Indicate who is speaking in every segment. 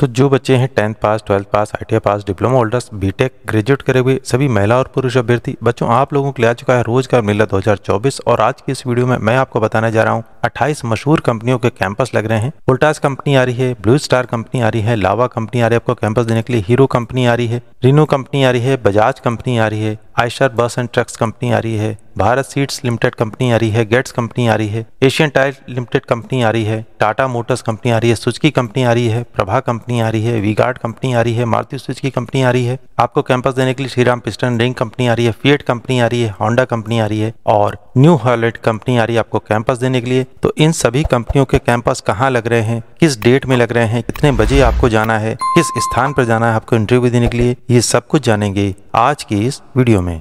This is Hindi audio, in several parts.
Speaker 1: तो जो बच्चे हैं tenth pass twelfth pass I pass diploma holders BTech graduate करे हुए सभी महिला और पुरुष अभ्यर्थी बच्चों आप लोगों के लिए आ चुका है रोजगार मेला 2024 और आज की इस वीडियो में मैं आपको बताने जा रहा हूँ 28 मशहूर कंपनियों के कैंपस लग रहे हैं वोल्टास कंपनी आ रही है ब्लू स्टार कंपनी आ रही है लावा कंपनी आ रही है आपको कैंपस देने के लिए हीरो कंपनी आ रही है रिनो कंपनी आ रही है बजाज कंपनी आ रही है आयशर बस एंड ट्रक्स कंपनी आ रही है भारत सीट्स लिमिटेड कंपनी आ रही है गेट्स कंपनी आ रही है एशियन टायर लिमिटेड कंपनी आ रही है टाटा मोटर्स कंपनी आ रही है की कंपनी आ रही है प्रभा कंपनी आ रही है वीगार्ड कंपनी आ रही है मारुति की कंपनी आ रही है आपको कैंपस देने के लिए श्रीराम पिस्टन रिंग कंपनी आ रही है फिएट कंपनी आ रही है होंडा कंपनी आ रही है और न्यू हॉलेट कंपनी आ रही है आपको कैंपस देने के लिए तो इन सभी कंपनियों के कैंपस कहाँ लग रहे हैं किस डेट में लग रहे हैं कितने बजे आपको जाना है किस स्थान पर जाना है आपको इंटरव्यू देने के लिए ये सब कुछ जानेंगे आज की इस वीडियो में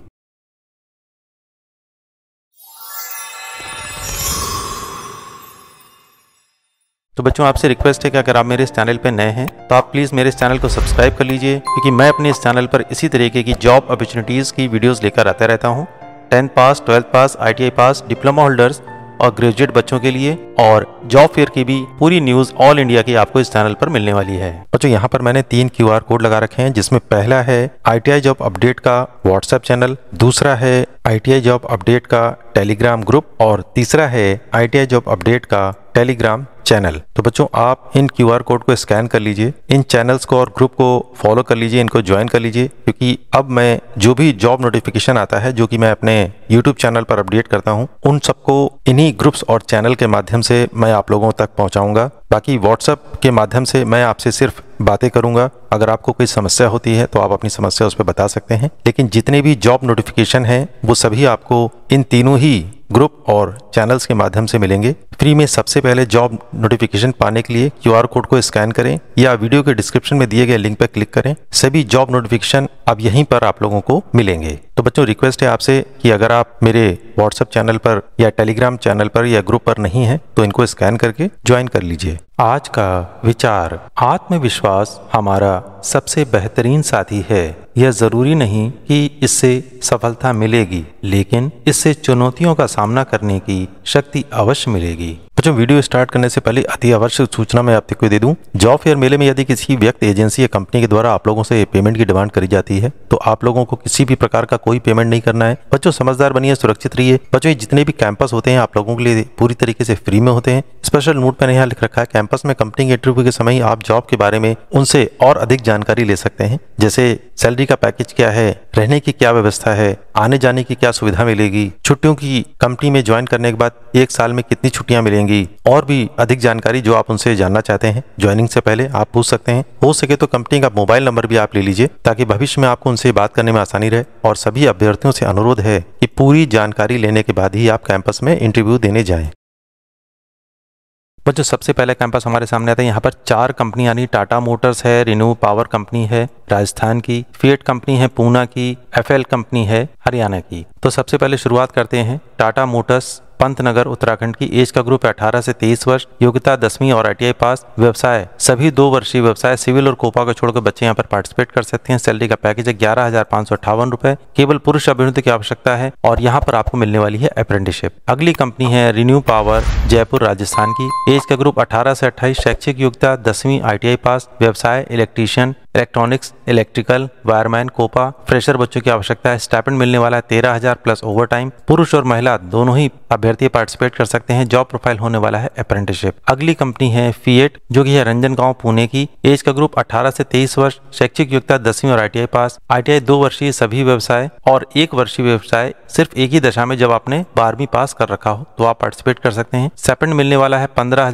Speaker 1: तो बच्चों आपसे रिक्वेस्ट है कि अगर आप मेरे इस चैनल पर नए हैं तो आप प्लीज़ मेरे इस चैनल को सब्सक्राइब कर लीजिए क्योंकि मैं अपने इस चैनल पर इसी तरीके की जॉब अपॉर्चुनिटीज़ की वीडियोस लेकर आता रहता हूँ tenth pass twelfth pass I pass diploma holders और ग्रेजुएट बच्चों के लिए और जॉब फेयर की भी पूरी न्यूज ऑल इंडिया की आपको इस चैनल पर मिलने वाली है बच्चों यहाँ पर मैंने तीन क्यू कोड लगा रखे हैं जिसमें पहला है आई जॉब अपडेट का व्हाट्सएप चैनल दूसरा है आईटीआई जॉब अपडेट का टेलीग्राम ग्रुप और तीसरा है आईटीआई जॉब अपडेट का टेलीग्राम चैनल तो बच्चों आप इन क्यू आर कोड को स्कैन कर लीजिए इन चैनल्स को और ग्रुप को फॉलो कर लीजिए इनको ज्वाइन कर लीजिए क्योंकि अब मैं जो भी जॉब नोटिफिकेशन आता है जो कि मैं अपने यूट्यूब चैनल पर अपडेट करता हूँ उन सबको इन्हीं ग्रुप्स और चैनल के माध्यम से मैं आप लोगों तक पहुँचाऊंगा बाकी व्हाट्सअप के माध्यम से मैं आपसे सिर्फ बातें करूंगा अगर आपको कोई समस्या होती है तो आप अपनी समस्या उस पर बता सकते हैं लेकिन जितने भी जॉब नोटिफिकेशन हैं वो सभी आपको इन तीनों ही ग्रुप और चैनल्स के माध्यम से मिलेंगे फ्री में सबसे पहले जॉब नोटिफिकेशन पाने के लिए क्यूआर कोड को स्कैन करें या वीडियो के डिस्क्रिप्शन में दिए गए लिंक पर क्लिक करें सभी जॉब नोटिफिकेशन अब यहीं पर आप लोगों को मिलेंगे तो बच्चों रिक्वेस्ट है आपसे कि अगर आप मेरे व्हाट्सएप चैनल पर या टेलीग्राम चैनल पर या ग्रुप पर नहीं है तो इनको स्कैन करके ज्वाइन कर लीजिए आज का विचार आत्मविश्वास हमारा सबसे बेहतरीन साथी है यह जरूरी नहीं कि इससे सफलता मिलेगी लेकिन इससे चुनौतियों का सामना करने की शक्ति अवश्य मिलेगी बच्चों वीडियो स्टार्ट करने से पहले अति आवश्यक सूचना मैं आपको दे दूं जॉब फेयर मेले में यदि किसी व्यक्ति एजेंसी या कंपनी के द्वारा आप लोगों से पेमेंट की डिमांड करी जाती है तो आप लोगों को किसी भी प्रकार का कोई पेमेंट नहीं करना है बच्चों समझदार बनिए सुरक्षित रहिए बच्चों जितने भी कैंपस होते हैं आप लोगों के लिए पूरी तरीके से फ्री में होते हैं स्पेशल नोट मैंने यहाँ लिख रखा है कैंपस में कंपनी के इंटरव्यू के समय आप जॉब के बारे में उनसे और अधिक जानकारी ले सकते हैं जैसे सैलरी का पैकेज क्या है रहने की क्या व्यवस्था है आने जाने की क्या सुविधा मिलेगी छुट्टियों की कंपनी में ज्वाइन करने के बाद एक साल में कितनी छुट्टियां मिलेंगी मिलेंगी और भी अधिक जानकारी जो आप उनसे जानना चाहते हैं ज्वाइनिंग से पहले आप पूछ सकते हैं हो सके तो कंपनी का मोबाइल नंबर भी आप ले लीजिए ताकि भविष्य में आपको उनसे बात करने में आसानी रहे और सभी अभ्यर्थियों से अनुरोध है कि पूरी जानकारी लेने के बाद ही आप कैंपस में इंटरव्यू देने जाएं जो सबसे पहले कैंपस हमारे सामने आता है यहाँ पर चार कंपनी यानी टाटा मोटर्स है रिन्यू पावर कंपनी है राजस्थान की फिएट कंपनी है पूना की एफएल कंपनी है हरियाणा की तो सबसे पहले शुरुआत करते हैं टाटा मोटर्स पंतनगर उत्तराखंड की एज का ग्रुप अठारह से तेईस वर्ष योग्यता दसवीं और आई पास व्यवसाय सभी दो वर्षीय व्यवसाय सिविल और कोपा को छोड़कर बच्चे यहाँ पर पार्टिसिपेट कर सकते हैं सैलरी का पैकेज ग्यारह हजार पाँच सौ अठावन रुपए केवल पुरुष अभिनेता की आवश्यकता है और यहाँ पर आपको मिलने वाली है अप्रेंटिसशिप अगली कंपनी है रिन्यू पावर जयपुर राजस्थान की एज का ग्रुप अठारह से अट्ठाईस शैक्षिक योग्यता दसवीं आई पास व्यवसाय electrician electronics electrical wireman COPA fresher बच्चों की आवश्यकता है स्टाइपेंड मिलने वाला है तेरह हजार प्लस ओवर टाइम पुरुष और महिला दोनों ही अभ्यर्थी पार्टिसिपेट कर सकते हैं जॉब प्रोफाइल होने वाला है अप्रेंटिसशिप अगली कंपनी है फीएट जो की है रंजन गांव पुणे की एज का ग्रुप अठारह से तेईस वर्ष शैक्षिक योग्यता दसवीं और आई पास आई दो वर्षीय सभी व्यवसाय और एक वर्षीय व्यवसाय सिर्फ एक ही दशा में जब आपने बारहवीं पास कर रखा हो तो आप पार्टिसिपेट कर सकते हैं सेपेंड मिलने वाला है पंद्रह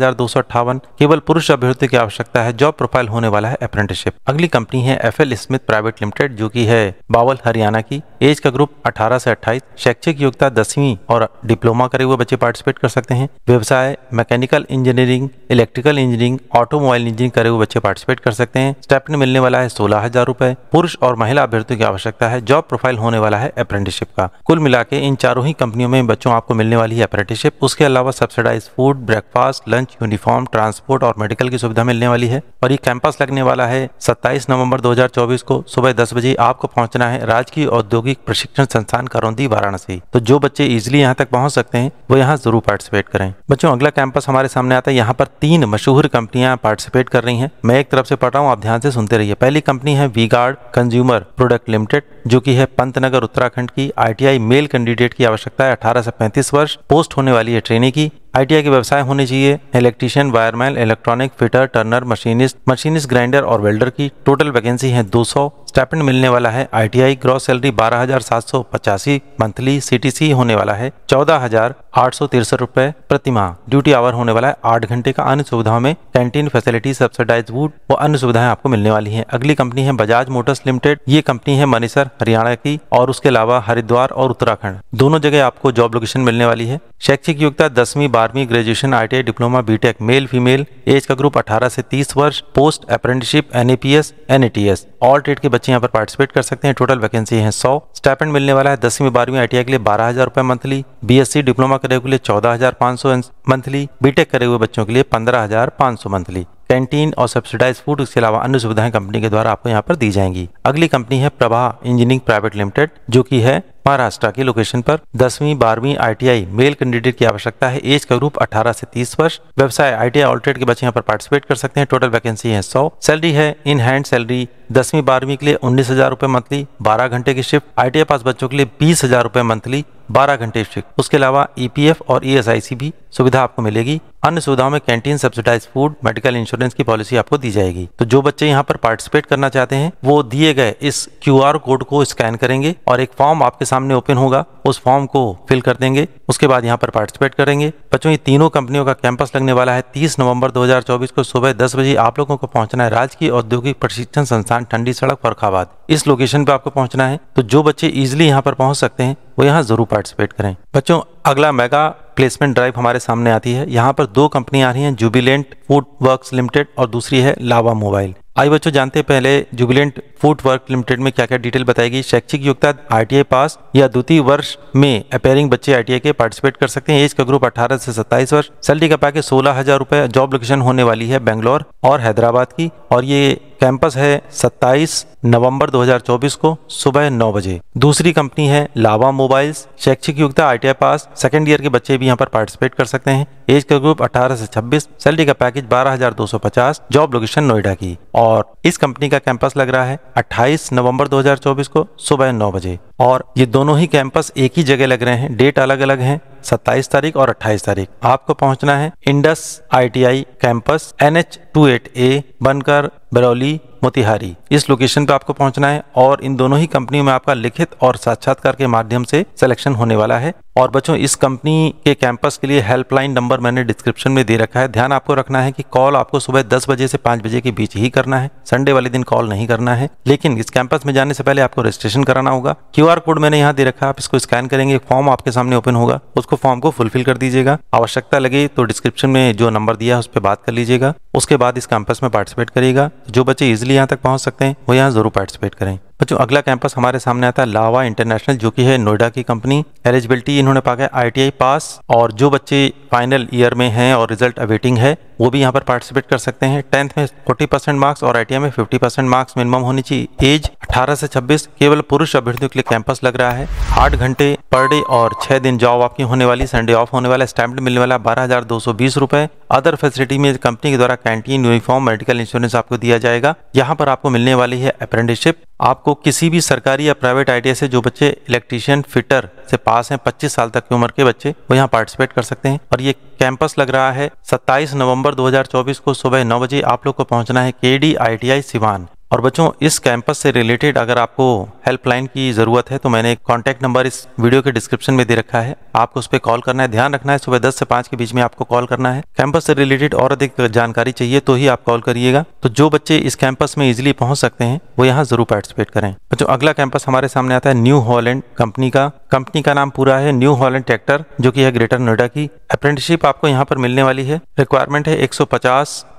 Speaker 1: केवल पुरुष अभ्यर्थी की आवश्यकता है जॉब प्रोफाइल होने वाला है अप्रेंटिसशिप अगली कंपनी है F L Smith private limited जो की है बावल हरियाणा की एज का ग्रुप 18 से 28 शैक्षिक योग्यता दसवीं और डिप्लोमा करे हुए बच्चे पार्टिसिपेट कर सकते हैं व्यवसाय mechanical engineering electrical engineering automobile engineering करे हुए बच्चे पार्टिसिपेट कर सकते हैं स्टेपन मिलने वाला है सोलह हजार रूपए पुरुष और महिला अभ्यर्थियों की आवश्यकता है जॉब प्रोफाइल होने वाला है अप्रेंटिसशिप का कुल मिला के इन चारों ही कंपनियों में बच्चों आपको मिलने वाली है अप्रेंटिसशिप उसके अलावा subsidise food breakfast lunch uniform transport और मेडिकल की सुविधा मिलने वाली है और ये कैंपस लगने वाला है सत्ताईस 22 नवंबर 2024 को सुबह 10 बजे आपको पहुंचना है राजकीय औद्योगिक प्रशिक्षण संस्थान करौंदी वाराणसी तो जो बच्चे इजिली यहाँ तक पहुंच सकते हैं वो यहाँ जरूर पार्टिसिपेट करें बच्चों अगला कैंपस हमारे सामने आता है यहाँ पर तीन मशहूर कंपनियां पार्टिसिपेट कर रही है मैं एक तरफ से पढ़ रहा हूँ आप ध्यान से सुनते रहिए पहली कंपनी है वी कंज्यूमर प्रोडक्ट लिमिटेड जो की है पंतनगर उत्तराखंड की आई मेल कैंडिडेट की आवश्यकता है अठारह से पैंतीस वर्ष पोस्ट होने वाली है ट्रेनिंग की आईटीआई के व्यवसाय होने चाहिए electrician wireman electronic fitter turner machinist machinist grinder और वेल्डर की टोटल वैकेंसी है 200 स्टेपेंड मिलने वाला है आईटीआई ग्रॉस सैलरी बारह हजार सात सौ पचासी मंथली सीटीसी होने वाला है चौदह हजार आठ सौ तिरसठ रूपए प्रति माह ड्यूटी आवर होने वाला है आठ घंटे का अन्य सुविधाओं में कैंटीन फैसिलिटी सब्सिडाइज वूड और अन्य सुविधाएं आपको मिलने वाली है अगली कंपनी है बजाज मोटर्स लिमिटेड ये कंपनी है मनीसर हरियाणा की और उसके अलावा हरिद्वार और उत्तराखंड दोनों जगह आपको जॉब लोकेशन मिलने वाली है शैक्षिक योग्यता दसवीं बारह आर्मी graduation I diploma BTech male female age का ग्रुप 18 से 30 वर्ष post apprenticeship NAPS NATS all trade के बच्चे यहाँ पर पार्टिसिपेट कर सकते हैं टोटल वैकेंसी है सौ स्टेपेंट मिलने वाला है दसवीं बारहवीं आई के लिए बारह हजार रुपए मंथली बीएससी डिप्लोमा करे हुए चौदह हजार पाँच सौ मंथली बीटेक करे हुए बच्चों के लिए पंद्रह हजार पाँच सौ मंथली कैंटीन और सब्सिडाइज फूड इसके अलावा अन्य सुविधाएं कंपनी के द्वारा आपको यहाँ पर दी जाएंगी अगली कंपनी है प्रभा इंजीनियरिंग प्राइवेट लिमिटेड जो की है महाराष्ट्र की लोकेशन पर दसवीं बारहवीं आईटीआई मेल कैंडिडेट की आवश्यकता है एज का ग्रुप 18 से 30 वर्ष व्यवसाय आईटीआई ऑल्ट्रेड के बच्चे यहाँ पर पार्टिसिपेट कर सकते हैं टोटल वैकेंसी है 100 सैलरी है इन हैंड सैलरी दसवीं बारहवीं के लिए उन्नीस हजार रूपए मंथली बारह घंटे की शिफ्ट आई पास बच्चों के लिए बीस हजार रूपए मंथली बारह घंटे शिफ्ट उसके अलावा ईपीएफ e और ई e भी सुविधा आपको मिलेगी अन्य सुविधाओं में canteen subsidise food medical insurance की पॉलिसी आपको दी जाएगी तो जो बच्चे यहाँ पर पार्टिसिपेट करना चाहते हैं वो दिए गए इस क्यू कोड को स्कैन करेंगे और एक फॉर्म आपके साथ सामने ओपन होगा उस फॉर्म को फिल कर देंगे उसके बाद यहाँ पर पार्टिसिपेट करेंगे बच्चों ये तीनों कंपनियों का कैंपस लगने वाला है 30 नवंबर 2024 को सुबह 10 बजे आप लोगों को पहुंचना है राजकीय औद्योगिक प्रशिक्षण संस्थान ठंडी सड़क फरखाबाद इस लोकेशन पे आपको पहुंचना है तो जो बच्चे इजिली यहाँ पर पहुंच सकते हैं वो यहाँ जरूर पार्टिसिपेट करें बच्चों अगला मेगा प्लेसमेंट ड्राइव हमारे सामने आती है यहाँ पर दो कंपनी आ रही है जुबिलेंट फूड वर्क लिमिटेड और दूसरी है लावा मोबाइल आई बच्चों जानते हैं पहले जुबिलेंट फूड वर्क लिमिटेड में क्या क्या डिटेल बताएगी शैक्षिक योग्यता आईटीआई पास या द्वितीय वर्ष में अपेयरिंग बच्चे आरटीआई के पार्टिसिपेट कर सकते हैं एज का ग्रुप 18 से 27 वर्ष सैलरी का पैकेज सोलह हजार रूपए जॉब लोकेशन होने वाली है बैंगलोर और हैदराबाद की और ये कैंपस है 27 नवंबर 2024 को सुबह 9 बजे दूसरी कंपनी है लावा मोबाइल्स शैक्षिक योग्यता आई पास सेकेंड ईयर के बच्चे भी यहाँ पर पार्टिसिपेट कर सकते हैं एज का ग्रुप 18 से 26 सैलरी का पैकेज 12,250 जॉब लोकेशन नोएडा की और इस कंपनी का कैंपस लग रहा है 28 नवंबर 2024 को सुबह नौ बजे और ये दोनों ही कैंपस एक ही जगह लग रहे हैं डेट अलग अलग हैं 27 तारीख और 28 तारीख आपको पहुंचना है Indus ITI campus N H two eight A बनकर बरौली मोतिहारी इस लोकेशन पे आपको पहुंचना है और इन दोनों ही कंपनियों में आपका लिखित और साक्षात्कार के माध्यम से सिलेक्शन होने वाला है और बच्चों इस कंपनी के कैंपस के लिए हेल्पलाइन नंबर मैंने डिस्क्रिप्शन में दे रखा है ध्यान आपको रखना है कि कॉल आपको सुबह दस बजे से पांच बजे के बीच ही करना है संडे वाले दिन कॉल नहीं करना है लेकिन इस कैंपस में जाने से पहले आपको रजिस्ट्रेशन कराना होगा क्यू कोड मैंने यहाँ दे रखा आप इसको स्कैन करेंगे फॉर्म आपके सामने ओपन होगा उसको फॉर्म को फुलफिल कर दीजिएगा आवश्यकता लगे तो डिस्क्रिप्शन में जो नंबर दिया है उस पर बात कर लीजिएगा उसके बाद इस कैंपस में पार्टिसिपेट करिएगा जो बच्चे इजिली यहाँ तक पहुँच सकते हैं वो यहाँ जरूर पार्टिसिपेट करें बच्चों अगला कैंपस हमारे सामने आता है लावा इंटरनेशनल जो कि है नोएडा की कंपनी एलिजिबिलिटी इन्होंने पा गया आईटीआई पास और जो बच्चे फाइनल ईयर में हैं और रिजल्ट अवेटिंग है वो भी यहाँ पर पार्टिसिपेट कर सकते हैं टेंथ में 40 परसेंट मार्क्स और आई में फिफ्टी परसेंट मार्क्स मिनिमम होनी चाहिए एज अठारह से छब्बीस केवल पुरुष अभ्यर्थियों के लिए कैंपस लग रहा है आठ घंटे पर डे और छह दिन जॉब आपकी होने वाली संडे ऑफ होने वाला स्टैम्प मिलने वाला बारह हजार दो सौ बीस अदर फैसिलिटी में कंपनी के द्वारा कैंटीन यूनिफॉर्म मेडिकल इंश्योरेंस आपको दिया जाएगा यहाँ पर आपको मिलने वाली है अप्रेंटिसशिप आपको किसी भी सरकारी या प्राइवेट आई से जो बच्चे इलेक्ट्रीशियन फिटर से पास हैं 25 साल तक की उम्र के बच्चे वो यहाँ पार्टिसिपेट कर सकते हैं और ये कैंपस लग रहा है 27 नवंबर 2024 को सुबह नौ बजे आप लोग को पहुंचना है के डी आई सिवान और बच्चों इस कैंपस से रिलेटेड अगर आपको हेल्पलाइन की ज़रूरत है तो मैंने एक कॉन्टैक्ट नंबर इस वीडियो के डिस्क्रिप्शन में दे रखा है आपको उस पर कॉल करना है ध्यान रखना है सुबह दस से पांच के बीच में आपको कॉल करना है कैंपस से रिलेटेड और अधिक जानकारी चाहिए तो ही आप कॉल करिएगा तो जो बच्चे इस कैंपस में इजिली पहुंच सकते हैं वो यहाँ जरूर पार्टिसिपेट करें जो अगला कैंपस हमारे सामने आता है न्यू हॉलैंड कंपनी का कंपनी का नाम पूरा है न्यू हॉलैंड ट्रैक्टर जो की है ग्रेटर नोएडा की अप्रेंटिसशिप आपको यहाँ पर मिलने वाली है रिक्वायरमेंट है एक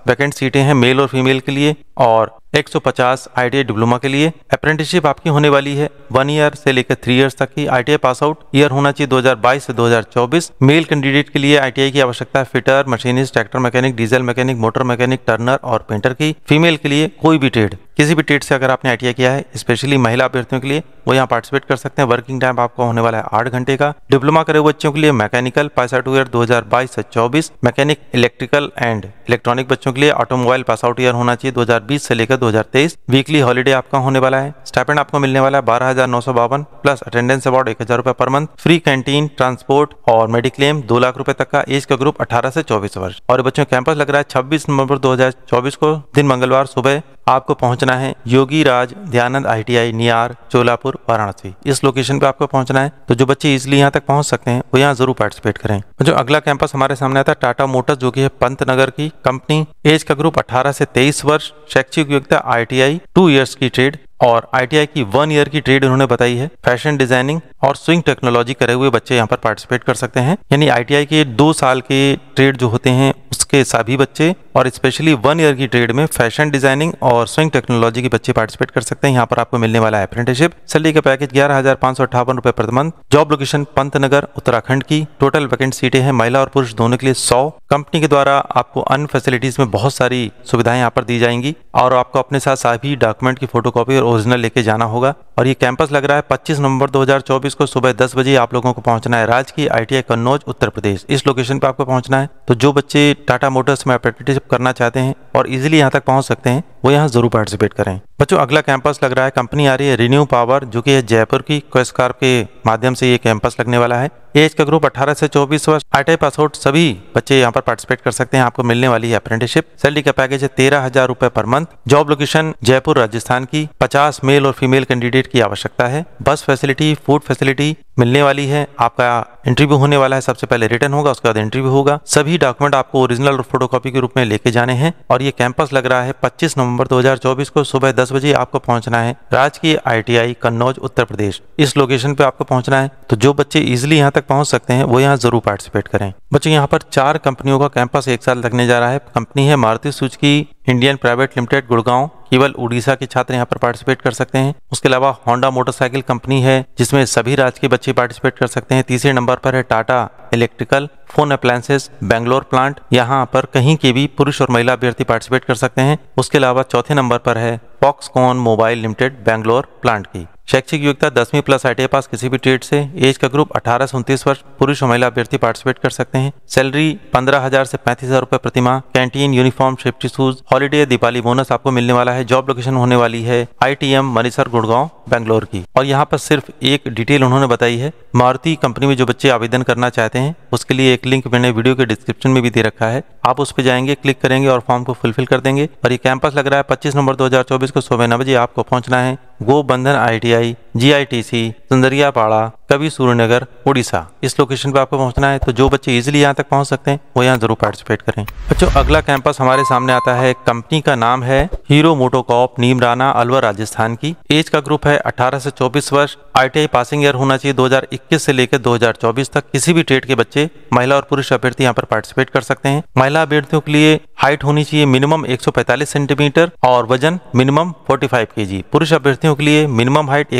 Speaker 1: वैकेंट सीटें हैं मेल और फीमेल के लिए और 150 आईटीआई डिप्लोमा के लिए अप्रेंटिसशिप आपकी होने वाली वाली है वन ईयर से लेकर थ्री ईयर्स तक की आई पास आउट ईयर होना चाहिए 2022 से 2024 मेल कैंडिडेट के लिए आई की आवश्यकता है fitter machinist tractor mechanic diesel mechanic motor mechanic turner और पेंटर की फीमेल के लिए कोई भी ट्रेड किसी भी ट्रेड से अगर आपने आई किया है स्पेशली महिला अभ्यर्थियों के लिए वो यहाँ पार्टिसिपेट कर सकते हैं वर्किंग टाइम आपका होने वाला है आठ घंटे का डिप्लोमा करे हुए बच्चों के लिए मैकेनिकल पास आउट ईयर 2022 से 24 मैकेनिक इलेक्ट्रिकल एंड इलेक्ट्रॉनिक बच्चों के लिए ऑटोमोबाइल पासआउट ईयर होना चाहिए 2020 से लेकर 2023 वीकली हॉलीडे आपका होने वाला है स्टैपेंड आपको मिलने वाला है बारह हजार नौ सौ बावन प्लस अटेंडेंस अवार्ड एक हजार रुपए per month free canteen transport और मेडिक्लेम दो लाख रुपए तक का एज का ग्रुप अठारह से चौबीस वर्ष और बच्चों कैंपस लग रहा है छब्बीस नवंबर 2024 को दिन मंगलवार सुबह आपको पहुंचना है योगी राज ध्यानंद आईटीआई नियार चोलापुर वाराणसी इस लोकेशन पे आपको पहुंचना है तो जो बच्चे इजिली यहाँ तक पहुंच सकते हैं वो यहाँ जरूर पार्टिसिपेट करें जो अगला कैंपस हमारे सामने आता है टाटा मोटर्स जो की है पंत नगर की कंपनी एज का ग्रुप अठारह से तेईस वर्ष शैक्षिक योग्यता आई टी टू ईयर्स की ट्रेड और आईटीआई की वन ईयर की ट्रेड उन्होंने बताई है फैशन डिजाइनिंग और स्विंग टेक्नोलॉजी करे हुए बच्चे यहाँ पर पार्टिसिपेट कर सकते हैं यानी आईटीआई के दो साल के ट्रेड जो होते हैं के सभी बच्चे और स्पेशली वन ईयर की ट्रेड में फैशन डिजाइनिंग और स्विंग टेक्नोलॉजी के बच्चे पार्टिसिपेट कर सकते हैं यहाँ पर आपको मिलने वाला है अप्रेंटिसशिप सैलरी का पैकेज ग्यारह हजार पांच सौ अठावन रुपए प्रति month job location Pantnagar Uttarakhand की टोटल वैकेंट सीटें हैं महिला और पुरुष दोनों के लिए सौ कंपनी के द्वारा आपको अन्य फैसिलिटीज़ में बहुत सारी सुविधाएं यहाँ पर दी जाएंगी और आपको अपने साथ सभी डॉक्यूमेंट की फोटोकॉपी और ओरिजिनल लेके जाना होगा और ये कैंपस लग रहा है 25 नवंबर 2024 को सुबह 10 बजे आप लोगों को पहुंचना है की आई टी कन्नौज उत्तर प्रदेश इस लोकेशन पे आपको पहुंचना है तो जो बच्चे टाटा मोटर्स में अप्रेंटिसशिप करना चाहते हैं और इजिली यहाँ तक पहुँच सकते हैं वो यहाँ जरूर पार्टिसिपेट करें बच्चों अगला कैंपस लग रहा है कंपनी आ रही है रिन्यू पावर जो की जयपुर की क्वेस्कार के माध्यम से ये कैंपस लगने वाला है एज का ग्रुप 18 से 24 वर्ष आई पास आउट सभी बच्चे यहाँ पर पार्टिसिपेट कर सकते हैं आपको मिलने वाली है अप्रेंटिसशिप सैलरी का पैकेज है तेरह हजार रूपए per month job location Jaipur Rajasthan की पचास मेल और फीमेल कैंडिडेट की आवश्यकता है बस फैसिलिटी फूड फैसिलिटी मिलने वाली है आपका इंटरव्यू होने वाला है सबसे पहले रिटर्न होगा उसके बाद इंटरव्यू होगा सभी डॉक्यूमेंट आपको ओरिजिनल और फोटोकॉपी के रूप में लेके जाने हैं और ये कैंपस लग रहा है 25 नवंबर 2024 को सुबह 10 बजे आपको पहुंचना है राजकीय आईटीआई कन्नौज उत्तर प्रदेश इस लोकेशन पे आपको पहुंचना है तो जो बच्चे इजिली यहाँ तक पहुंच सकते हैं वो यहाँ जरूर पार्टिसिपेट करें बच्चों यहाँ पर चार कंपनियों का कैंपस एक साल लगने जा रहा है कंपनी है Maruti Suzuki Indian private limited Gurgaon केवल उड़ीसा के छात्र यहाँ पर पार्टिसिपेट कर सकते हैं उसके अलावा होंडा मोटरसाइकिल कंपनी है जिसमें सभी राज्य के बच्चे पार्टिसिपेट कर सकते हैं तीसरे नंबर पर है Tata electrical phone appliances Bangalore plant यहाँ पर कहीं के भी पुरुष और महिला अभ्यर्थी पार्टिसिपेट कर सकते हैं उसके अलावा चौथे नंबर पर है Foxconn mobile limited Bangalore plant की शैक्षिक योग्यता दसवीं प्लस आई पास किसी भी ट्रेड से एज का ग्रुप अठारह से उनतीस वर्ष पुरुष और महिला अभ्यर्थी पार्टिसिपेट कर सकते हैं सैलरी पंद्रह हजार से पैंतीस हजार रुपए प्रतिमा canteen uniform safety shoes holiday Diwali bonus आपको मिलने वाला है जॉब लोकेशन होने वाली है आईटीएम मनीसर गुड़गांव बेंगलोर की और यहाँ पर सिर्फ एक डिटेल उन्होंने बताई है मारुति कंपनी में जो बच्चे आवेदन करना चाहते हैं उसके लिए एक लिंक मैंने वीडियो के डिस्क्रिप्शन में भी दे रखा है आप उस पर जाएंगे क्लिक करेंगे और फॉर्म को फुलफिल कर देंगे और ये कैंपस लग रहा है पच्चीस नंबर दो को सुबह नौ बजे आपको पहुंचना है गोबंधन आईटीआई जीआईटीसी पाड़ा कवि सूर्यनगर उड़ीसा इस लोकेशन पर आपको पहुंचना है तो जो बच्चे इजीली यहाँ तक पहुंच सकते हैं वो यहाँ जरूर पार्टिसिपेट करें बच्चों अगला कैंपस हमारे सामने आता है कंपनी का नाम है Hero MotoCorp Neemrana Alwar Rajasthan की एज का ग्रुप है अठारह से चौबीस वर्ष आई पासिंग ईयर होना चाहिए दो से लेकर दो तक किसी भी ट्रेड के बच्चे महिला और पुरुष अभ्यर्थी यहाँ पर पार्टिसिपेट कर सकते हैं महिला अभ्यर्थियों के लिए हाइट होनी चाहिए मिनिमम एक सेंटीमीटर और वजन मिनिमम फोर्टी फाइव पुरुष अभ्यर्थी अभ्यर्थियों के लिए मिनिमम हाइट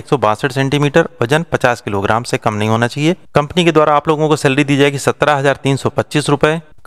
Speaker 1: एक सेंटीमीटर वजन 50 किलोग्राम से कम नहीं होना चाहिए कंपनी के द्वारा आप लोगों को सैलरी दी जाएगी सत्रह हजार तीन सौ पच्चीस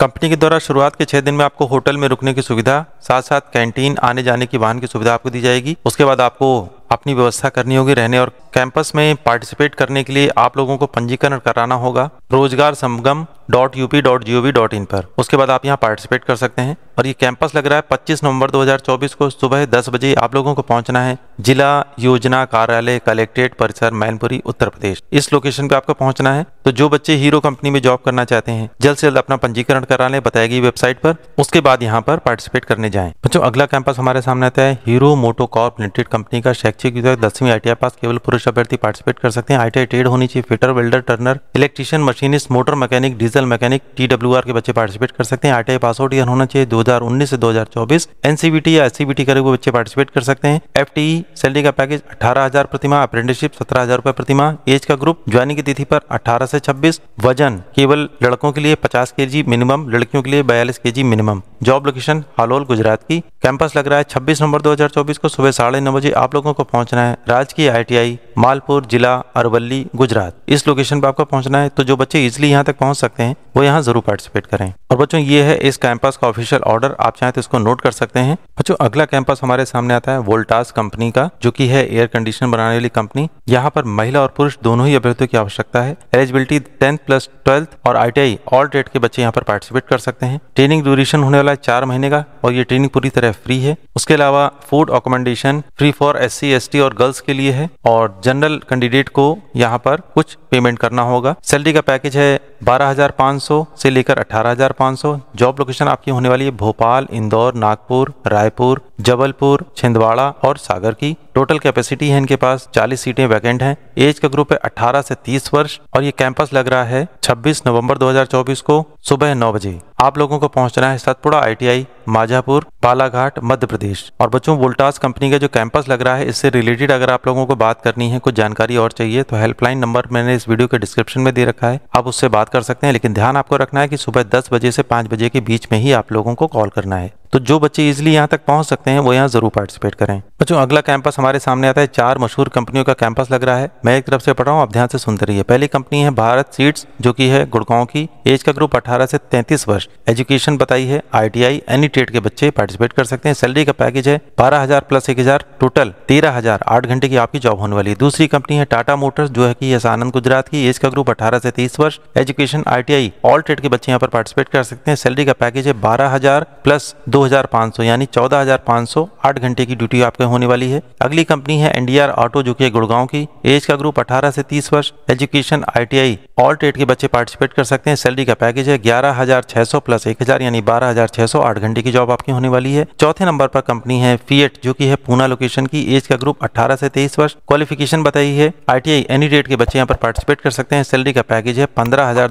Speaker 1: कंपनी के द्वारा शुरुआत के छह दिन में आपको होटल में रुकने की सुविधा साथ साथ कैंटीन आने जाने की वाहन की सुविधा आपको दी जाएगी उसके बाद आपको अपनी व्यवस्था करनी होगी रहने और कैंपस में पार्टिसिपेट करने के लिए आप लोगों को पंजीकरण कराना होगा Rojgar Sangam dot UP dot G O V dot in पर उसके बाद आप यहाँ पार्टिसिपेट कर सकते हैं और ये कैंपस लग रहा है 25 नवंबर 2024 को सुबह 10 बजे आप लोगों को पहुंचना है जिला योजना कार्यालय कलेक्ट्रेट परिसर मैनपुरी उत्तर प्रदेश इस लोकेशन पे आपको पहुंचना है तो जो बच्चे हीरो कंपनी में जॉब करना चाहते हैं जल्द से जल्द अपना पंजीकरण करा ले बताएगी वेबसाइट पर उसके बाद यहाँ पर पार्टिसिपेट करने जाए बच्चों अगला कैंपस हमारे सामने आता है Hero MotoCorp limited company का शैक्षिक दसवीं आई पास केवल पुरुष परीक्षा अभ्यर्थी पार्टिसिपेट कर सकते हैं आई ट्रेड होनी चाहिए fitter welder turner electrician machinist motor mechanic diesel mechanic T के बच्चे पार्टिसिपेट कर सकते हैं आई पास आउट ईयर होना चाहिए दो से दो एनसीबीटी या एससीबीटी करे हुए बच्चे पार्टिसिपेट कर सकते हैं एफ सैलरी e, का पैकेज अठारह हजार प्रतिमा अप्रेंटिसशिप सत्रह हजार रुपए प्रतिमा एज का ग्रुप ज्वाइनिंग की तिथि पर अठारह से छब्बीस वजन केवल लड़कों के लिए पचास के मिनिमम लड़कियों के लिए बयालीस के minimum job location Halol Gujarat की कैंपस लग रहा है छब्बीस नवंबर 2024 को सुबह साढ़े नौ बजे आप लोगों को पहुंचना है राजकीय आई मालपुर जिला अरवली गुजरात इस लोकेशन पर आपको पहुंचना है तो जो बच्चे इजिली यहाँ तक पहुंच सकते हैं वो यहाँ जरूर पार्टिसिपेट करें और बच्चों ये है इस कैंपस का ऑफिशियल ऑर्डर आप चाहें तो इसको नोट कर सकते हैं बच्चों अगला कैंपस हमारे सामने आता है वोल्टास कंपनी का जो की है एयर कंडीशन बनाने वाली कंपनी यहाँ पर महिला और पुरुष दोनों ही अभ्यर्थियों की आवश्यकता है एलिजिबिलिटी टेंथ प्लस ट्वेल्थ और आई ऑल ट्रेड के बच्चे यहाँ पर पार्टिसिपेट कर सकते हैं ट्रेनिंग ड्यूरेशन होने वाला है चार महीने का और ये ट्रेनिंग पूरी तरह फ्री है उसके अलावा food accommodation free for S C और गर्ल्स के लिए है और जनरल कैंडिडेट को यहाँ पर कुछ पेमेंट करना होगा सैलरी का पैकेज है 12,500 से लेकर 18,500 जॉब लोकेशन आपकी होने वाली है भोपाल इंदौर नागपुर रायपुर जबलपुर छिंदवाड़ा और सागर की टोटल कैपेसिटी है इनके पास 40 सीटें वैकेंट हैं एज का ग्रुप है 18 से 30 वर्ष और ये कैंपस लग रहा है 26 नवंबर 2024 को सुबह नौ बजे आप लोगों को पहुंचना है सतपुड़ा आईटीआई माजापुर बालाघाट मध्य प्रदेश और बच्चों वोल्टास कंपनी का जो कैंपस लग रहा है इससे रिलेटेड अगर आप लोगों को बात करनी है कुछ जानकारी और चाहिए तो हेल्पलाइन नंबर मैंने इस वीडियो के डिस्क्रिप्शन में दे रखा है आप उससे बात कर सकते हैं लेकिन ध्यान आपको रखना है कि सुबह दस बजे से पाँच बजे के बीच में ही आप लोगों को कॉल करना है तो जो बच्चे इजिली यहाँ तक पहुँच सकते हैं वो यहाँ ज़रूर पार्टिसिपेट करें बच्चों अगला कैंपस हमारे सामने आता है चार मशहूर कंपनियों का कैंपस लग रहा है मैं एक तरफ से पढ़ रहा हूँ आप ध्यान से सुनते रहिए पहली कंपनी है भारत सीड्स जो कि है गुड़गांव की एज का ग्रुप 18 से 33 वर्ष एजुकेशन बताई है आईटीआई एनी ट्रेड के बच्चे पार्टिसिपेट कर सकते हैं सैलरी का पैकेज है बारह हजार प्लस एक हजार टोटल तेरह हजार आठ घंटे की आपकी जॉब होने वाली है दूसरी कंपनी है टाटा मोटर्स जो है की आनंद गुजरात की एज का ग्रुप अठारह से तीस वर्ष एजुकेशन आई ऑल ट्रेड के बच्चे यहाँ पर पार्टिसिपेट कर सकते हैं सैलरी का पैकेज है बारह प्लस दो 2500 यानी 14500 8 घंटे की ड्यूटी आपके होने वाली है अगली कंपनी है एनडीआर ऑटो जो कि गुड़गांव की एज का ग्रुप 18 से 30 वर्ष एजुकेशन आईटीआई ऑल ट्रेड के बच्चे पार्टिसिपेट कर सकते हैं सैलरी का पैकेज है ग्यारह प्लस एक यानी बारह घंटे की जॉब आपकी होने वाली है चौथे नंबर पर कंपनी है फीएट जो की है पूना लोकेशन की एज का ग्रुप अठारह से तेईस वर्ष क्वालिफिकेशन बताई है आई एनी रेट के बच्चे यहाँ पर पार्टिसिपेट कर सकते हैं सैलरी का पैकेज है पंद्रह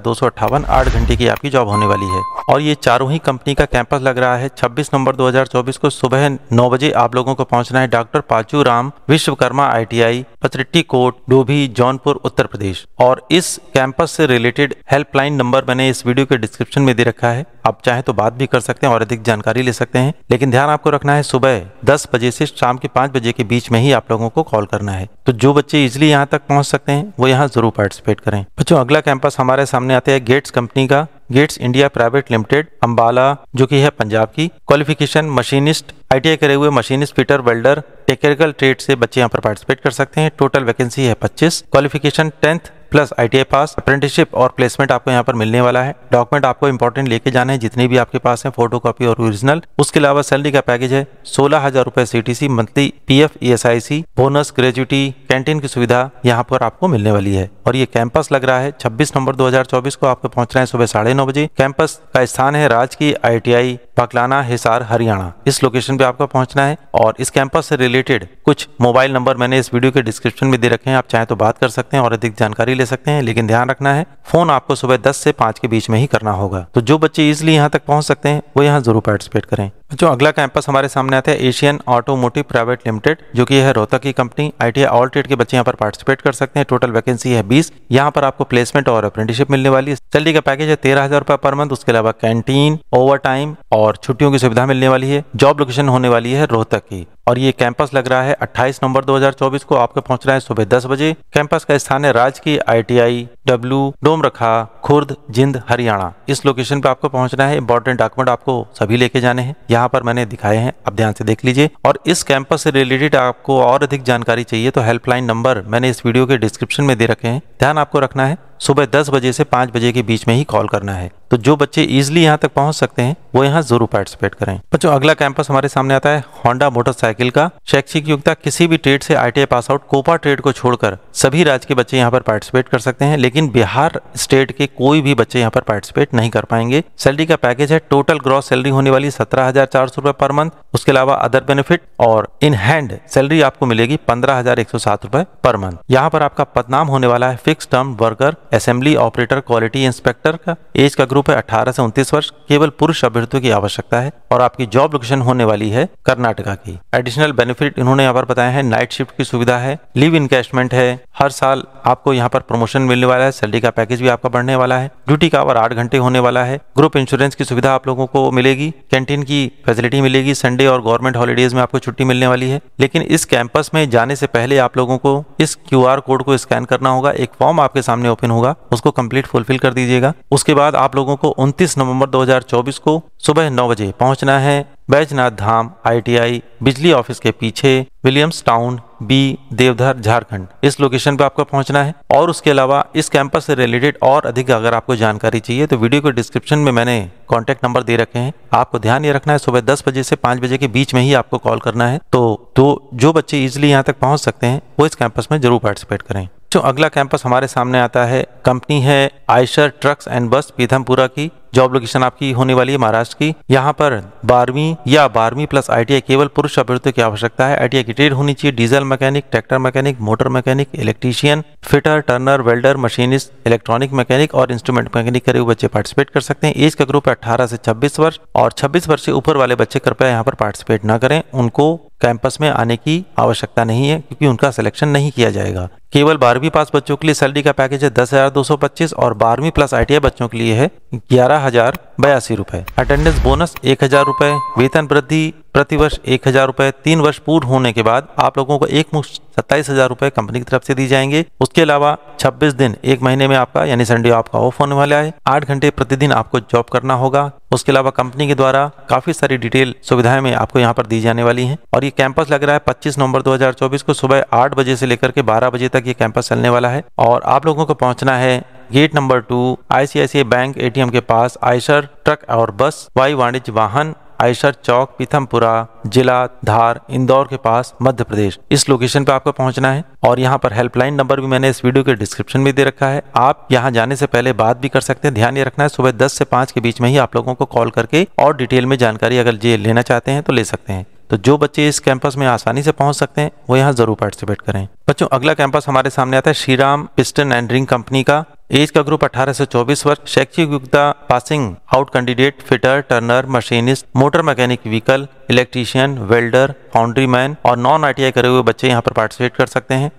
Speaker 1: आठ घंटे की आपकी जॉब होने वाली है और ये चारों ही कंपनी का कैंपस लग रहा है छब्बीस 26 नवंबर 2024 को सुबह 9 बजे आप लोगों को पहुंचना है डॉक्टर पाचू राम विश्वकर्मा आईटीआई पचरिट्टी कोट डोभी जौनपुर उत्तर प्रदेश और इस कैंपस से रिलेटेड हेल्पलाइन नंबर मैंने इस वीडियो के डिस्क्रिप्शन में दे रखा है आप चाहे तो बात भी कर सकते हैं और अधिक जानकारी ले सकते हैं लेकिन ध्यान आपको रखना है सुबह दस बजे से शाम के पाँच बजे के बीच में ही आप लोगों को कॉल करना है तो जो बच्चे इजिली यहाँ तक पहुँच सकते हैं वो यहाँ जरूर पार्टिसिपेट करें बच्चों अगला कैंपस हमारे सामने आते हैं गेट्स कंपनी का Gates India private limited Ambala जो कि है पंजाब की क्वालिफिकेशन मशीनिस्ट आईटीआई करे हुए machinist fitter welder technical trade से बच्चे यहाँ पर पार्टिसिपेट कर सकते हैं टोटल वैकेंसी है 25 qualification tenth plus I pass apprenticeship और प्लेसमेंट आपको यहाँ पर मिलने वाला है डॉक्यूमेंट आपको इंपॉर्टेंट लेके जाने हैं जितने भी आपके पास है फोटो कॉपी और ओरिजिनल उसके अलावा सैलरी का पैकेज है सोलह हजार T CTC monthly P F E S I C bonus gratuity canteen की सुविधा यहाँ पर आपको मिलने वाली है और ये कैंपस लग रहा है छब्बीस नवंबर दो को आपको पहुंचना है सुबह साढ़े नौ बजे कैंपस का स्थान है राजकीय आई पकलाना हिसार हरियाणा इस लोकेशन पे आपका पहुंचना है और इस कैंपस से रिलेटेड कुछ मोबाइल नंबर मैंने इस वीडियो के डिस्क्रिप्शन में दे रखे हैं आप चाहे तो बात कर सकते हैं और अधिक जानकारी ले सकते हैं लेकिन ध्यान रखना है फोन आपको सुबह दस से पाँच के बीच में ही करना होगा तो जो बच्चे इजिली यहाँ तक पहुँच सकते हैं वो यहाँ जरूर पार्टिसिपेट करें जो अगला कैंपस हमारे सामने आता है एशियन ऑटोमोटिव प्राइवेट लिमिटेड जो कि है रोहतक की कंपनी आई ऑल ट्रेड के बच्चे यहाँ पर पार्टिसिपेट कर सकते हैं टोटल वैकेंसी है 20 यहाँ पर आपको प्लेसमेंट और अप्रेंटिसशिप मिलने वाली है सैलरी का पैकेज है तेरह हजार पर मंथ उसके अलावा कैंटीन ओवर टाइम और छुट्टियों की सुविधा मिलने वाली है जॉब लोकेशन होने वाली है रोहतक की और ये कैंपस लग रहा है 28 नवंबर 2024 को पहुंच पहुंचना है सुबह 10 बजे कैंपस का स्थान है राजकीय आईटीआई डब्ल्यू डोमरखा खुर्द जिंद हरियाणा इस लोकेशन पे आपको पहुंचना है इंपॉर्टेंट डॉक्यूमेंट आपको सभी लेके जाने हैं यहाँ पर मैंने दिखाए हैं आप ध्यान से देख लीजिए और इस कैंपस से रिलेटेड आपको और अधिक जानकारी चाहिए तो हेल्पलाइन नंबर मैंने इस वीडियो के डिस्क्रिप्शन में दे रखे हैं ध्यान आपको रखना है सुबह दस बजे से पाँच बजे के बीच में ही कॉल करना है तो जो बच्चे इजिली यहाँ तक पहुँच सकते हैं वो यहाँ जरूर पार्टिसिपेट करें बच्चों अगला कैंपस हमारे सामने आता है होंडा मोटरसाइकिल का शैक्षिक योग्यता किसी भी ट्रेड से I pass out COPA trade को छोड़कर सभी राज्य के बच्चे यहाँ पर पार्टिसिपेट कर सकते हैं लेकिन बिहार स्टेट के कोई भी बच्चे यहाँ पर पार्टिसिपेट नहीं कर पाएंगे सैलरी का पैकेज है टोटल ग्रॉस सैलरी होने वाली सत्रह हजार चार सौ रुपए पर मंथ उसके अलावा अदर बेनिफिट और इन हैंड सैलरी आपको मिलेगी पंद्रह हजार एक सौ सात रुपए पर मंथ यहाँ पर आपका पदनाम होने वाला है fixed term worker assembly operator quality inspector का एज का ग्रुप है 18 से 29 वर्ष केवल पुरुष अभ्यर्थियों की आवश्यकता है और आपकी जॉब लोकेशन होने वाली है कर्नाटका की एडिशनल बेनिफिट इन्होंने यहाँ पर बताया है नाइट शिफ्ट की सुविधा है लिव इनकेस्टमेंट है हर साल आपको यहाँ पर प्रमोशन मिलने वाला है सैलरी का पैकेज भी आपका बढ़ने वाला है ड्यूटी का आवर आठ घंटे होने वाला है ग्रुप इंश्योरेंस की सुविधा आप लोगों को मिलेगी कैंटीन की फैसिलिटी मिलेगी संडे और गवर्नमेंट हॉलीडेज में आपको छुट्टी मिलने वाली है लेकिन इस कैंपस में जाने से पहले आप लोगों को इस क्यू कोड को स्कैन करना होगा एक फॉर्म आपके सामने ओपन होगा होगा उसको कंप्लीट फुलफिल कर दीजिएगा उसके बाद आप लोगों को 29 नवंबर 2024 को सुबह नौ बजे पहुंचना है बैजनाथ धाम आईटीआई बिजली ऑफिस के पीछे Williams Town B Deoghar Jharkhand इस लोकेशन पे आपको पहुंचना है और उसके अलावा इस कैंपस से रिलेटेड और अधिक अगर आपको जानकारी चाहिए तो वीडियो के डिस्क्रिप्शन में मैंने कॉन्टेक्ट नंबर दे रखे हैं आपको ध्यान ये रखना है सुबह दस बजे से पांच बजे के बीच में ही आपको कॉल करना है तो, तो जो बच्चे इजिली यहाँ तक पहुँच सकते हैं वो इस कैंपस में जरूर पार्टिसिपेट करें बच्चों अगला कैंपस हमारे सामने आता है कंपनी है आयशर ट्रक्स एंड बस पीथमपुरा की जॉब लोकेशन आपकी होने वाली है महाराष्ट्र की यहाँ पर बारहवीं या बारहवीं प्लस आईटीआई केवल पुरुष अभ्यर्थियों की आवश्यकता है आईटीआई की ट्रेड होनी चाहिए diesel mechanic tractor mechanic motor mechanic electrician fitter turner welder machinist electronic mechanic और इंस्ट्रूमेंट मैकेनिक करे हुए बच्चे पार्टिसिपेट कर सकते हैं एज का ग्रुप अठारह से छब्बीस वर्ष और छब्बीस वर्ष से ऊपर वाले बच्चे कृपया यहाँ पर पार्टिसिपेट न करें उनको कैंपस में आने की आवश्यकता नहीं है क्योंकि उनका सिलेक्शन नहीं किया जाएगा केवल बारहवीं पास बच्चों के लिए सैलरी का पैकेज है दस हज़ार दो सौ पच्चीस और बारहवीं प्लस आई बच्चों के लिए है ग्यारह हजार बयासी रुपए अटेंडेंस बोनस एक हजार रुपए वेतन वृद्धि प्रतिवर्ष एक हजार रुपए तीन वर्ष पूर्ण होने के बाद आप लोगों को एक मुफ्त सत्ताईस हजार रुपए कंपनी की तरफ से दी जाएंगे उसके अलावा 26 दिन एक महीने में आपका यानी संडे आपका ऑफ होने वाला है आठ घंटे प्रतिदिन आपको जॉब करना होगा उसके अलावा कंपनी के द्वारा काफी सारी डिटेल सुविधाएं में आपको यहाँ पर दी जाने वाली है और ये कैंपस लग रहा है पच्चीस नवंबर दो को सुबह आठ बजे से लेकर के बारह बजे तक ये कैंपस चलने वाला है और आप लोगों को पहुंचना है gate number two ICICI bank ATM के पास आयशर ट्रक और बस वायु वाणिज्य वाहन आयशर चौक पीथमपुरा जिला धार इंदौर के पास मध्य प्रदेश इस लोकेशन पे आपको पहुंचना है और यहाँ पर हेल्पलाइन नंबर भी मैंने इस वीडियो के डिस्क्रिप्शन में दे रखा है आप यहाँ जाने से पहले बात भी कर सकते हैं ध्यान ये रखना है सुबह दस से पाँच के बीच में ही आप लोगों को कॉल करके और डिटेल में जानकारी अगर ये लेना चाहते हैं तो ले सकते हैं तो जो बच्चे इस कैंपस में आसानी से पहुंच सकते हैं वो यहाँ जरूर पार्टिसिपेट करें बच्चों अगला कैंपस हमारे सामने आता है Shriram piston and ring company का एज का ग्रुप 24 वर्ष शैक्षिक योग्यता passing out candidate fitter turner machinist motor mechanic vehicle electrician welder foundry man और नॉन आई करे हुए बच्चे यहाँ पर पार्टिसिपेट कर सकते हैं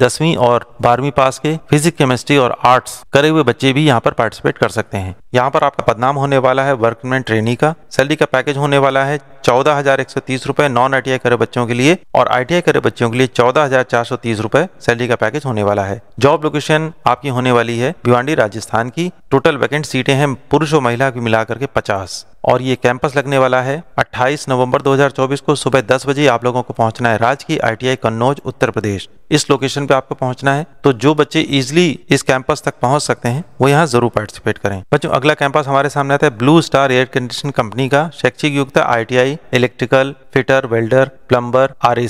Speaker 1: दसवीं और बारहवीं पास के फिजिक्स केमिस्ट्री और आर्ट्स करे हुए बच्चे भी यहाँ पर पार्टिसिपेट कर सकते हैं यहाँ पर आपका पदनाम होने वाला है वर्कमैन ट्रेनिंग का सैलरी का पैकेज होने वाला है चौदह हजार एक सौ तीस रूपए नॉन आई टी करे बच्चों के लिए और आई टी करे बच्चों के लिए चौदह हजार चार सौ तीस रूपए सैलरी का पैकेज होने वाला है जॉब लोकेशन आपकी होने वाली है भिवांडी राजस्थान की टोटल वैकेंट सीटें हैं पुरुष और महिला की मिला करके पचास और ये कैंपस लगने वाला है 28 नवंबर 2024 को सुबह 10 बजे आप लोगों को पहुंचना है की आईटीआई कन्नौज उत्तर प्रदेश इस लोकेशन पे आपको पहुंचना है तो जो बच्चे इजिली इस कैंपस तक पहुंच सकते हैं वो यहाँ जरूर पार्टिसिपेट करें बच्चों अगला कैंपस हमारे सामने आता है Blue Star air condition company का शैक्षिक युक्त I electrical fitter welder plumber or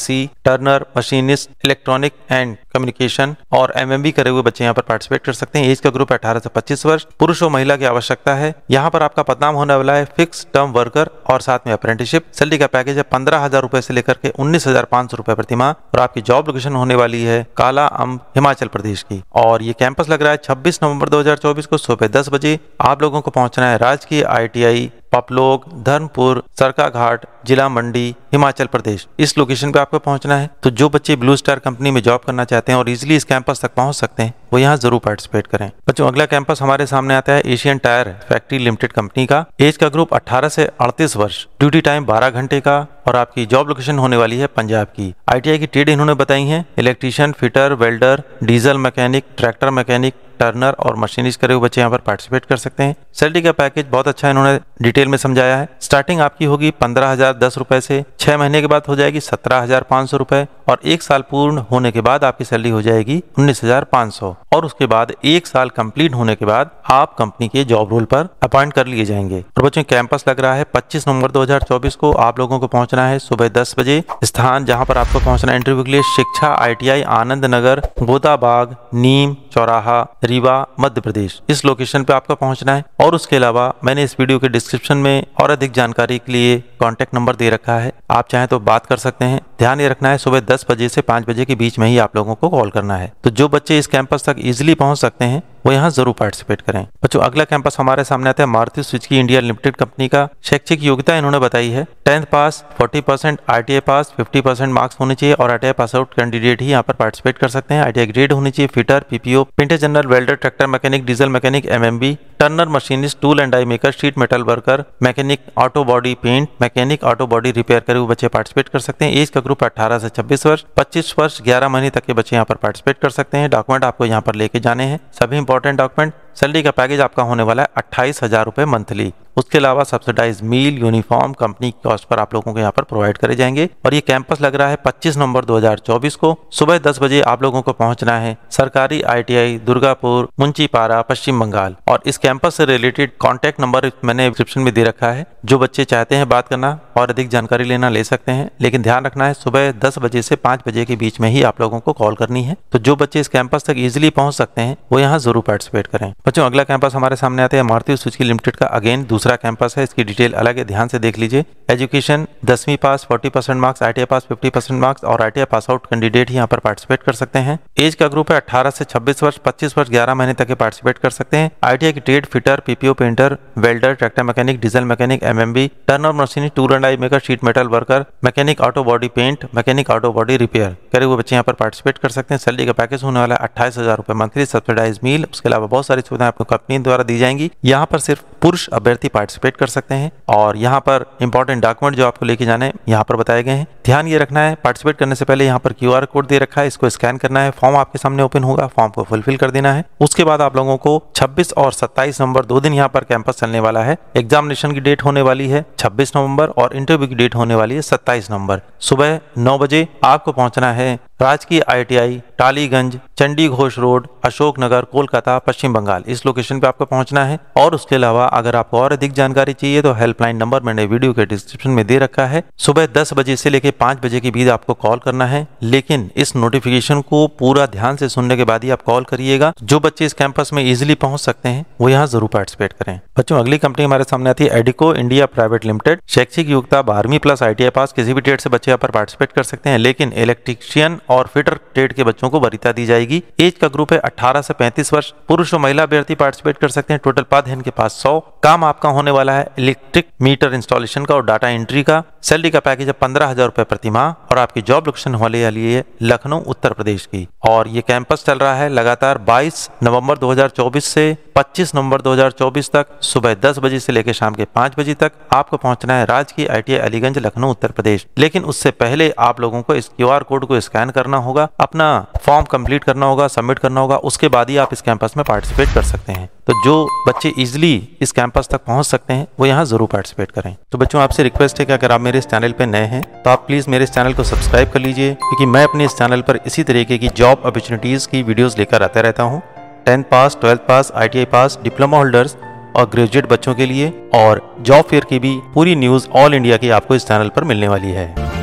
Speaker 1: turner machinist electronic and communication और एम करे हुए बच्चे यहाँ पर पार्टिसिपेट कर सकते हैं एज का ग्रुप अठारह से पच्चीस वर्ष पुरुष और महिला की आवश्यकता है यहाँ पर आपका पदनाम होने वाला है फिक्स टर्म वर्कर और साथ में अप्रेंटिसशिप सैलरी का पैकेज है पंद्रह हजार रूपए से लेकर के उन्नीस हजार पांच सौ रूपए प्रतिमा और आपकी जॉब लोकेशन होने वाली वाली है काला अम्ब हिमाचल प्रदेश की और ये कैंपस लग रहा है 26 नवंबर 2024 को सुबह 10 बजे आप लोगों को पहुंचना है राजकीय आईटीआई पपलोक धर्मपुर सरका घाट जिला मंडी हिमाचल प्रदेश इस लोकेशन पे आपको पहुंचना है तो जो बच्चे ब्लू स्टार कंपनी में जॉब करना चाहते हैं और इजिली इस कैंपस तक पहुंच सकते हैं वो यहाँ जरूर पार्टिसिपेट करें बच्चों अगला कैंपस हमारे सामने आता है Asian tyre factory limited company का एज का ग्रुप अठारह से अड़तीस वर्ष ड्यूटी टाइम बारह घंटे का और आपकी जॉब लोकेशन होने वाली है पंजाब की आई की ट्रेड इन्होंने बताई है electrician fitter welder diesel mechanic tractor mechanic turner और मशीनिस्ट करे हुए बच्चे यहाँ पर पार्टिसिपेट कर सकते हैं सैलरी का पैकेज बहुत अच्छा इन्होंने डिटेल में समझाया है स्टार्टिंग आपकी होगी पंद्रह हजार दस रुपए से छह महीने के बाद हो जाएगी सत्रह हजार पाँच सौ रुपए और एक साल पूर्ण होने के बाद आपकी सैलरी हो जाएगी उन्नीस हजार पाँच सौ और उसके बाद एक साल कम्प्लीट होने के बाद आप कंपनी के जॉब रोल पर अपॉइंट कर लिए जाएंगे और बच्चों कैंपस लग रहा है पच्चीस नवंबर चौबीस को आप लोगों को पहुँचना है सुबह दस बजे स्थान जहाँ पर आपको पहुँचना है इंटरव्यू के लिए शिक्षा आई टी आई आनंद नगर गोदाबाग नीम चौराहा रीवा मध्य प्रदेश इस लोकेशन पे आपका पहुंचना है और उसके अलावा मैंने इस वीडियो के डिस्क्रिप्शन में और अधिक जानकारी के लिए कॉन्टेक्ट नंबर दे रखा है आप चाहें तो बात कर सकते हैं ध्यान ये रखना है सुबह दस बजे से पाँच बजे के बीच में ही आप लोगों को कॉल करना है तो जो बच्चे इस कैंपस तक इजिली पहुँच सकते हैं वो यहाँ जरूर पार्टिसिपेट करें बच्चों अगला कैंपस हमारे सामने आता है Maruti Suzuki India limited company का शैक्षिक योग्यता इन्होंने बताई है tenth pass 40 percent R pass 50 percent marks होने चाहिए और आर पास आउट कैंडिडेट ही यहाँ पर पार्टिसिपेट कर सकते हैं आर ग्रेड होनी चाहिए fitter PPO printer general welder tractor mechanic diesel mechanic MMB turner machinist tool and die maker sheet metal worker mechanic auto body paint mechanic auto body repair करे हुए बच्चे पार्टिसिपेट कर सकते हैं एज का ग्रुप अठारह से छब्बीस वर्ष पच्चीस वर्ष ग्यारह महीने तक के बच्चे यहाँ पर पार्टिसिपेट कर सकते हैं डॉक्यूमेंट आपको यहाँ पर लेके जाने हैं सभी इंपॉर्टेंट डॉक्यूमेंट सैलरी का पैकेज आपका होने वाला है अट्ठाईस हज़ार रुपये मंथली उसके अलावा subsidise meal uniform company cost पर आप लोगों को यहाँ पर प्रोवाइड करे जाएंगे और ये कैंपस लग रहा है पच्चीस नवंबर 2024 को सुबह दस बजे आप लोगों को पहुंचना है सरकारी आईटीआई दुर्गापुर पारा पश्चिम बंगाल और इस कैंपस से रिलेटेड कॉन्टेक्ट नंबर मैंने डिस्क्रिप्शन में दे रखा है जो बच्चे चाहते हैं बात करना और अधिक जानकारी लेना ले सकते हैं लेकिन ध्यान रखना है सुबह दस बजे से पांच बजे के बीच में ही आप लोगों को कॉल करनी है तो जो बच्चे इस कैंपस तक इजिली पहुंच सकते हैं वो यहाँ जरूर पार्टिसिपेट करें बच्चों अगला कैंपस हमारे सामने आते हैं मारुति सुजुकी लिमिटेड का अगेन दूसरा दूसरा कैंपस है इसकी डिटेल अलग है ध्यान से देख लीजिए एजुकेशन दसवीं pass 40 percent marks I pass 50 percent marks और आई पास आउट कैंडिडेट ही यहाँ पर पार्टिसिपेट कर सकते हैं एज का ग्रुप है 18 से 26 वर्ष 25 वर्ष 11 महीने तक के पार्टिसिपेट कर सकते हैं आई की trade fitter PPO painter welder tractor mechanic diesel mechanic MMB और machine tool and die maker sheet metal worker mechanic auto body paint mechanic auto body repair करे हुए बच्चे यहाँ पर पार्टिसिपेट कर सकते हैं सैलरी का पैकेज होने वाला है अट्ठाईस हजार रुपए मंथली सब्सिडाइज मील उसके अलावा बहुत सारी सुविधाएं आपको कंपनी द्वारा दी जाएंगी यहाँ पर सिर्फ पुरुष अभ्यर्थी पार्टिसिपेट कर सकते हैं और यहाँ पर इंपॉर्टेंट इंपॉर्टेंट डॉक्यूमेंट जो आपको लेके जाने यहाँ पर बताए गए हैं ध्यान ये रखना है पार्टिसिपेट करने से पहले यहाँ पर क्यू कोड दे रखा है इसको स्कैन करना है फॉर्म आपके सामने ओपन होगा फॉर्म को फुलफिल कर देना है उसके बाद आप लोगों को छब्बीस और सत्ताईस नवंबर दो दिन यहाँ पर कैंपस चलने वाला है एग्जामिनेशन की डेट होने वाली है छब्बीस नवंबर और इंटरव्यू की डेट होने वाली है सत्ताईस नवंबर सुबह नौ बजे आपको पहुंचना है राजकीय आईटीआई टालीगंज चंडी घोष रोड अशोकनगर कोलकाता पश्चिम बंगाल इस लोकेशन पे आपको पहुंचना है और उसके अलावा अगर आपको और अधिक जानकारी चाहिए तो हेल्पलाइन नंबर मैंने वीडियो के डिस्क्रिप्शन में दे रखा है सुबह दस बजे से लेकर पांच बजे के बीच आपको कॉल करना है लेकिन इस नोटिफिकेशन को पूरा ध्यान से सुनने के बाद ही आप कॉल करिएगा जो बच्चे इस कैंपस में इजिली पहुंच सकते हैं वो यहाँ जरूर पार्टिसिपेट करें बच्चों अगली कंपनी हमारे सामने आती है एडिको इंडिया प्राइवेट लिमिटेड शैक्षिक योग्यता बारहवीं प्लस आई पास किसी भी डेट से बच्चे यहाँ पर पार्टिसिपेट कर सकते हैं लेकिन इलेक्ट्रीशियन और फिटर ट्रेड के बच्चों को वरीता दी जाएगी एज का ग्रुप है 18 से 35 वर्ष पुरुष और महिला अभ्यर्थी पार्टिसिपेट कर सकते हैं टोटल पद है इनके पास 100 काम आपका होने वाला है इलेक्ट्रिक मीटर इंस्टॉलेशन का और डाटा एंट्री का सैलरी का पैकेज है पंद्रह हजार रूपए प्रति माह और आपकी जॉब लोकेशन होने वाली है लखनऊ उत्तर प्रदेश की और ये कैंपस चल रहा है लगातार 22 नवंबर 2024 से 25 नवंबर 2024 तक सुबह दस बजे से लेकर शाम के पांच बजे तक आपको पहुंचना है राजकीय आई अलीगंज लखनऊ उत्तर प्रदेश लेकिन उससे पहले आप लोगों को इस क्यू कोड को स्कैन करना होगा अपना फॉर्म कंप्लीट करना होगा सबमिट करना होगा उसके बाद ही आप इस कैंपस में पार्टिसिपेट कर सकते हैं तो जो बच्चे इजिली इस कैंपस तक पहुंच सकते हैं वो यहाँ जरूर पार्टिसिपेट करें तो बच्चों आपसे रिक्वेस्ट है कि अगर आप मेरे इस चैनल पर नए हैं तो आप प्लीज़ मेरे इस चैनल को सब्सक्राइब कर लीजिए क्योंकि मैं अपने इस चैनल पर इसी तरीके की जॉब अपॉर्चुनिटीज़ की वीडियोज़ लेकर आता रहता हूँ tenth pass twelfth pass I pass diploma holders और ग्रेजुएट बच्चों के लिए और जॉब फेयर की भी पूरी न्यूज़ ऑल इंडिया की आपको इस चैनल पर मिलने वाली है